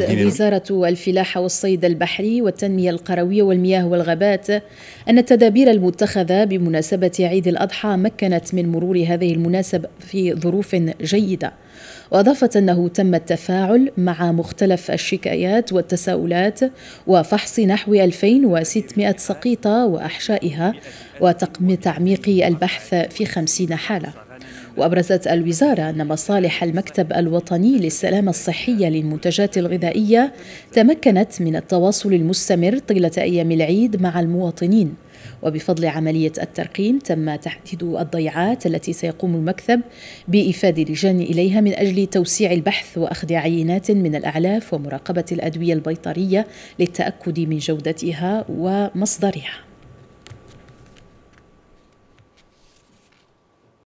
وزارة الفلاحة والصيد البحري والتنمية القروية والمياه والغابات أن التدابير المتخذة بمناسبة عيد الأضحى مكنت من مرور هذه المناسبة في ظروف جيدة وأضافت أنه تم التفاعل مع مختلف الشكايات والتساؤلات وفحص نحو 2600 سقيطة وأحشائها تعميق البحث في 50 حالة وأبرزت الوزارة أن مصالح المكتب الوطني للسلامة الصحية للمنتجات الغذائية تمكنت من التواصل المستمر طيلة أيام العيد مع المواطنين وبفضل عملية الترقيم تم تحديد الضيعات التي سيقوم المكتب بإفاد لجان إليها من أجل توسيع البحث وأخذ عينات من الأعلاف ومراقبة الأدوية البيطرية للتأكد من جودتها ومصدرها